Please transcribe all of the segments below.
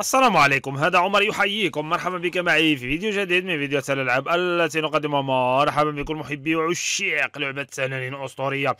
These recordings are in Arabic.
السلام عليكم هذا عمر يحييكم مرحبا بك معي في فيديو جديد من فيديوهات الألعاب التي نقدمها مرحبا بكم محبي وعشاق لعبة تنانين أسطورية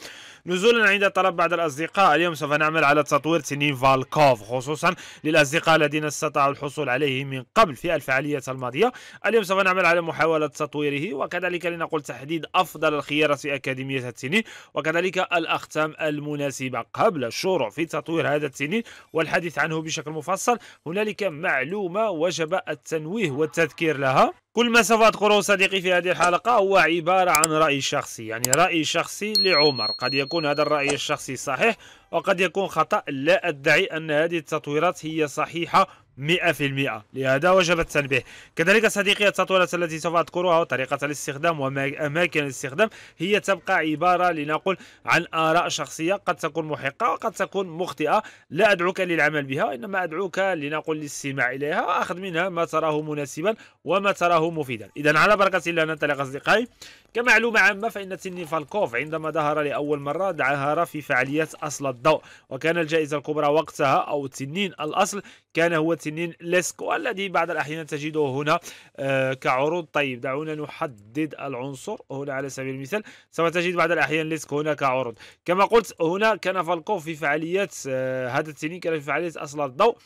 نزولا عند طلب بعض الأصدقاء اليوم سوف نعمل على تطوير تنين فالكوف خصوصا للأصدقاء الذين استطاعوا الحصول عليه من قبل في الفعالية الماضية اليوم سوف نعمل على محاولة تطويره وكذلك لنقول تحديد أفضل الخيارات في أكاديمية التنين وكذلك الأختام المناسبة قبل الشروع في تطوير هذا التنين والحديث عنه بشكل مفصل هنالك ذلك معلومة وجب التنويه والتذكير لها كل ما سوف أذكره صديقي في هذه الحلقة هو عبارة عن رأي شخصي يعني رأي شخصي لعمر قد يكون هذا الرأي الشخصي صحيح وقد يكون خطأ لا أدعي أن هذه التطويرات هي صحيحة 100% لهذا وجب التنبيه كذلك صديقي التطويرات التي سوف أذكرها وطريقة الاستخدام وأماكن الاستخدام هي تبقى عبارة لنقول عن آراء شخصية قد تكون محقة وقد تكون مخطئة لا أدعوك للعمل بها إنما أدعوك لنقول للاستماع إليها وأخذ منها ما تراه مناسبا وما تراه مفيدا إذا على بركة الله ننطلق أصدقائي كمعلومة عامة فإن تيني فالكوف عندما ظهر لأول مرة ظهر في فعاليات أصل الضوء وكان الجائزة الكبرى وقتها أو تنين الأصل كان هو تنين سنين ليسك والذي بعض الأحيان تجده هنا آه، كعروض طيب دعونا نحدد العنصر هنا على سبيل المثال سوف تجد بعض الأحيان ليسك هنا كعروض كما قلت هنا كان فالكوف في فعاليات آه، هذا السنين كان في فعاليات أصل الضوء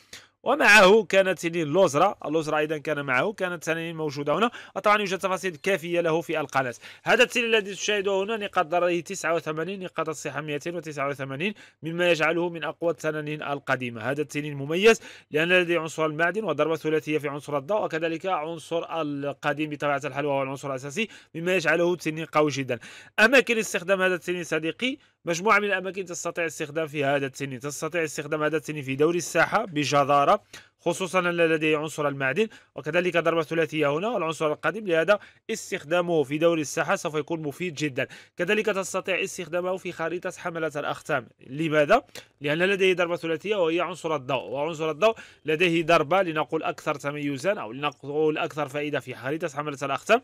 ومعه كانت سنين لوزرا لوزرا ايضا كان معه كانت سنين موجوده هنا وطبعا يوجد تفاصيل كافيه له في القناه هذا التيل الذي تشاهده هنا نقاط ضرره 89 نقاط الصحه 289 مما يجعله من اقوى التنانين القديمه هذا التنين مميز لان لديه عنصر المعدن وضربه ثلاثيه في عنصر الضوء وكذلك عنصر القديم بطبيعه الحال وهو العنصر الاساسي مما يجعله تنين قوي جدا اماكن استخدام هذا التنين صديقي مجموعة من الأماكن تستطيع استخدام فيها هذا التنين تستطيع استخدام هذا التنين في دوري الساحة بجدارة خصوصا أن لديه عنصر المعدن وكذلك ضربة ثلاثية هنا والعنصر القديم لهذا استخدامه في دوري الساحة سوف يكون مفيد جدا كذلك تستطيع استخدامه في خريطة حملة الأختام لماذا؟ لأن لديه ضربة ثلاثية وهي عنصر الضوء وعنصر الضوء لديه ضربة لنقول أكثر تميزا أو لنقول أكثر فائدة في خريطة حملة الأختام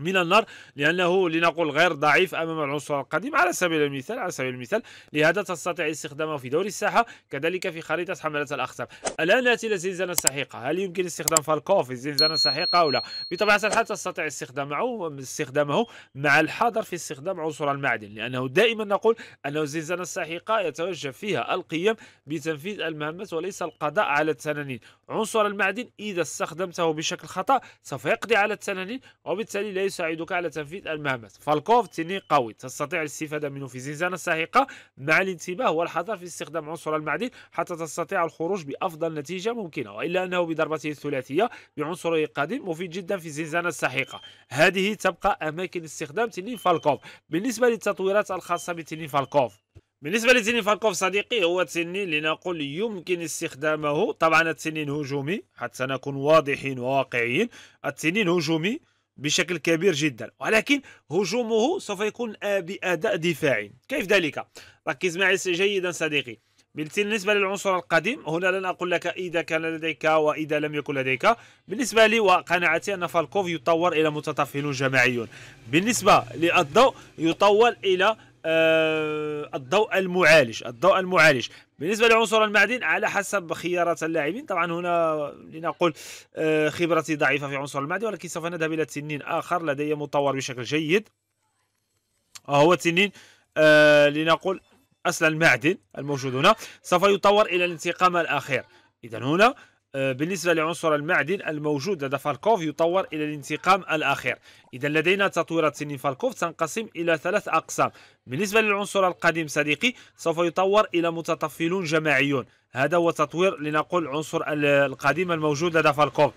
من النار لأنه لنقول غير ضعيف أمام العنصر القديم على سبيل المثال على سبيل المثال لهذا تستطيع استخدامه في دور الساحة كذلك في خريطة حملة الاخطار الآن نأتي إلى الزنزانة السحيقة هل يمكن استخدام فالكو في الزنزانة السحيقة أو لا بطبيعة الحال تستطيع استخدامه استخدامه مع الحذر في استخدام عنصر المعدن لأنه دائما نقول أنه الزنزانة السحيقة يتوجب فيها القيم بتنفيذ المهمات وليس القضاء على التنانين عنصر المعدن إذا استخدمته بشكل خطأ سوف يقضي على التنانين وبالتالي لا يساعدك على تنفيذ المهمات فالكوف تنين قوي تستطيع الاستفادة منه في زنزانة ساحقة مع الانتباه والحذر في استخدام عنصر المعدن حتى تستطيع الخروج بأفضل نتيجة ممكنة وإلا أنه بضربته الثلاثية بعنصره القادم مفيد جدا في زنزانة الساحقه هذه تبقى أماكن استخدام تنين فالكوف بالنسبة للتطويرات الخاصة بتنين فالكوف بالنسبه لتنين فالكوف صديقي هو تنين لنقول يمكن استخدامه طبعا التنين هجومي حتى نكون واضحين وواقعيين التنين هجومي بشكل كبير جدا ولكن هجومه سوف يكون آه، بأداء دفاعي كيف ذلك؟ ركز معي جيدا صديقي بالنسبة للعنصر القديم هنا لن أقول لك إذا كان لديك وإذا لم يكن لديك بالنسبة لي وقناعتي أن فالكوف يطور إلى متطفل جماعي بالنسبة للضوء يطور إلى آه، الضوء المعالج الضوء المعالج بالنسبة لعنصر المعدن على حسب خيارات اللاعبين طبعا هنا لنقول آه، خبرتي ضعيفة في عنصر المعدن ولكن سوف نذهب إلى تنين آخر لدي مطور بشكل جيد آه، هو تنين آه، لنقول أصل المعدن الموجود هنا سوف يطور إلى الانتقام الأخير إذا هنا آه، بالنسبة لعنصر المعدن الموجود لدى فالكوف يطور إلى الانتقام الأخير إذا لدينا تطويرات سنين فالكوف تنقسم إلى ثلاث أقسام بالنسبة للعنصر القديم صديقي سوف يطور إلى متطفلون جماعيون هذا هو تطوير لنقول عنصر القديم الموجود لدى فالكوف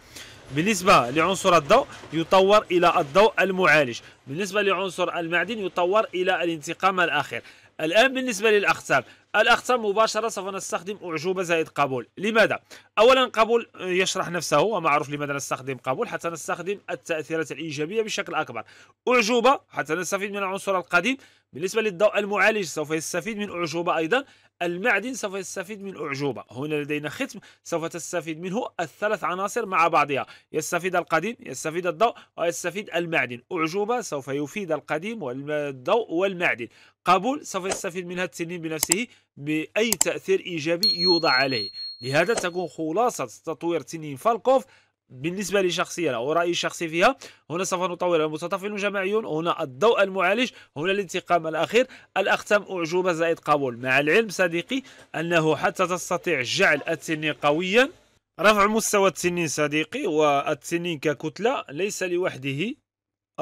بالنسبة لعنصر الضوء يطور إلى الضوء المعالج بالنسبة لعنصر المعدن يطور إلى الانتقام الأخير الآن بالنسبة للاختام الاختام مباشرة سوف نستخدم أعجوبة زائد قبول لماذا؟ أولا قبول يشرح نفسه ومعروف لماذا نستخدم قبول حتى نستخدم التأثيرات الإيجابية بشكل أكبر أعجوبة حتى نستفيد من العنصر القديم بالنسبة للضوء المعالج سوف يستفيد من أعجوبة أيضا المعدن سوف يستفيد من أعجوبة هنا لدينا ختم سوف تستفيد منه الثلاث عناصر مع بعضها يستفيد القديم يستفيد الضوء ويستفيد المعدن أعجوبة سوف يفيد القديم والضوء والمعدن قبول سوف يستفيد منها التنين بنفسه بأي تأثير إيجابي يوضع عليه لهذا تكون خلاصة تطوير تنين فالكوف بالنسبة لشخصية أو رأيي الشخصي فيها هنا سوف نطور المتطفل الجماعيون هنا الضوء المعالج هنا الانتقام الأخير الأختم أعجوبة زائد قبول مع العلم صديقي أنه حتى تستطيع جعل التنين قويا رفع مستوى التنين صديقي والتنين ككتلة ليس لوحده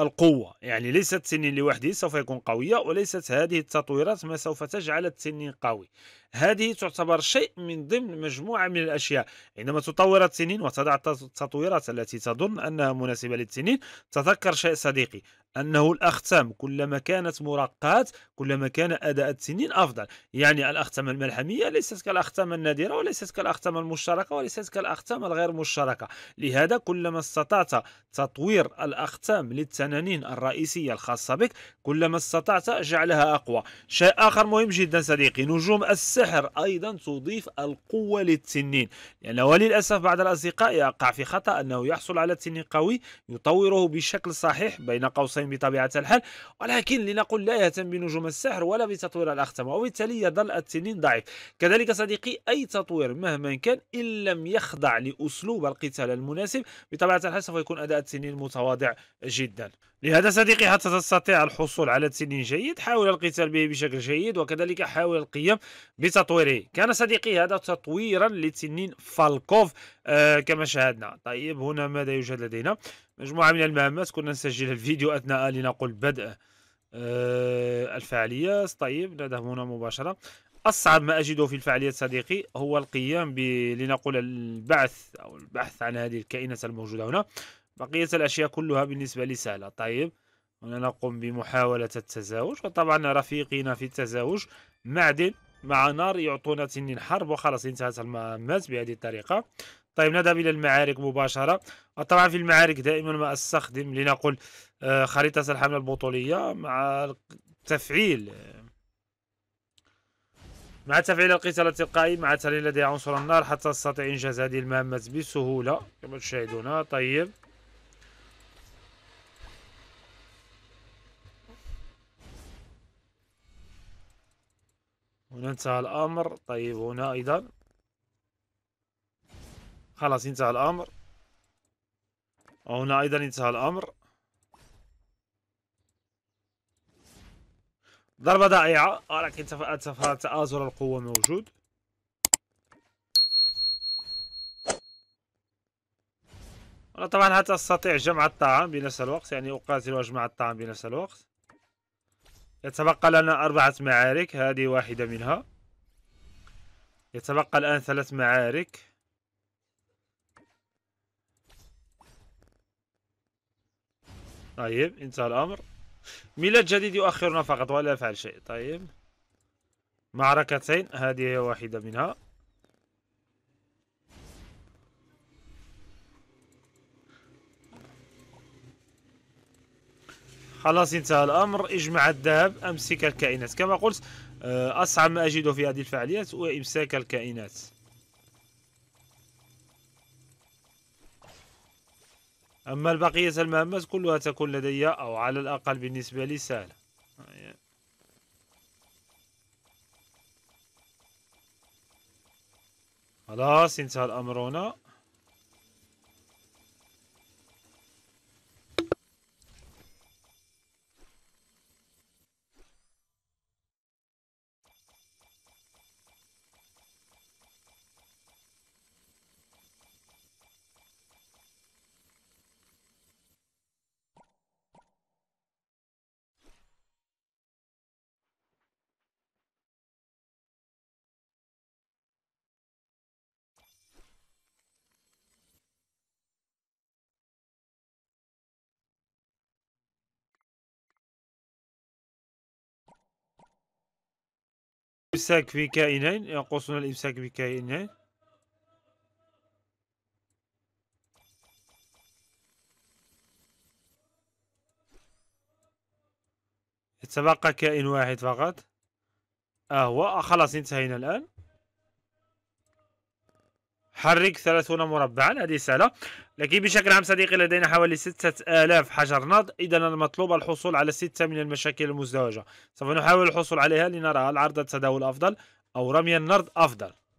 القوة يعني ليست التنين لوحده سوف يكون قوية وليست هذه التطويرات ما سوف تجعل التنين قوي هذه تعتبر شيء من ضمن مجموعة من الأشياء عندما تطور التنين وتضع التطويرات التي تظن أنها مناسبة للتنين تذكر شيء صديقي أنه الأختام كلما كانت مرقاة كلما كان أداء التنين أفضل يعني الأختام الملحمية ليست كالأختام النادرة وليست كالأختام المشتركة وليست كالأختام الغير مشتركة لهذا كلما استطعت تطوير الأختام للتنانين الرئيسية الخاصة بك كلما استطعت جعلها أقوى شيء آخر مهم جدا صديقي نجوم السحر أيضا تضيف القوة للتنين يعني وللأسف بعض الأصدقاء يقع في خطأ أنه يحصل على تنين قوي يطوره بشكل صحيح بين قوسين المختصين بطبيعة الحال ولكن لنقل لا يهتم بنجوم السحر ولا بتطوير الأختمة وبالتالي يظل التنين ضعيف كذلك صديقي أي تطوير مهما كان إن لم يخضع لأسلوب القتال المناسب بطبيعة الحال سوف يكون أداء التنين متواضع جدا لهذا صديقي حتى تستطيع الحصول على تنين جيد حاول القتال به بشكل جيد وكذلك حاول القيام بتطويره كان صديقي هذا تطويرا لتنين فالكوف آه كما شاهدنا طيب هنا ماذا يوجد لدينا مجموعة من المهمات كنا نسجل الفيديو أثناء لنقل بدء آه الفعالية طيب نذهب هنا مباشرة أصعب ما أجده في الفعالية صديقي هو القيام ب... لنقل البعث أو البحث عن هذه الكائنات الموجودة هنا بقية الأشياء كلها بالنسبة لي سهلة طيب هنا نقوم بمحاولة التزاوج وطبعا رفيقنا في التزاوج معدن مع نار يعطونا تنين حرب وخلاص انتهت المهمات بهذه الطريقة طيب نذهب إلى المعارك مباشرة طبعا في المعارك دائما ما أستخدم لنقل آه، خريطة الحملة البطولية مع تفعيل مع تفعيل القتال التلقائي مع ترين لدي عنصر النار حتى استطيع إنجاز هذه المهمة بسهولة كما تشاهدون طيب هنا انتهى الأمر طيب هنا أيضا خلاص ينتهى الأمر وهنا أيضا ينتهى الأمر ضربة ضائعة ولكن تآزر القوة موجود أنا طبعا حتى أستطيع جمع الطعام بنفس الوقت يعني أقاتل وأجمع الطعام بنفس الوقت يتبقى لنا أربعة معارك هذه واحدة منها يتبقى الآن ثلاث معارك طيب انتهى الأمر ميلاد جديد يؤخرنا فقط ولا يفعل شيء طيب معركتين هذه هي واحدة منها خلاص انتهى الأمر اجمع الذهب أمسك الكائنات كما قلت آه، أصعب ما أجده في هذه الفعاليات هو إمساك الكائنات أما البقية المهمات كلها تكون لدي أو على الأقل بالنسبة لي سهلة خلاص انتهى الأمر هنا الإمساك في كائنين ينقصنا الإمساك في كائنين يتبقى كائن واحد فقط أهو آه، خلاص انتهينا الآن حرك 30 مربعا هذه سهلة لكن بشكل عام صديقي لدينا حوالي 6000 حجر نض إذا المطلوب الحصول على ستة من المشاكل المزدوجة سوف نحاول الحصول عليها لنرى العرض التداول أفضل أو رمي النرد أفضل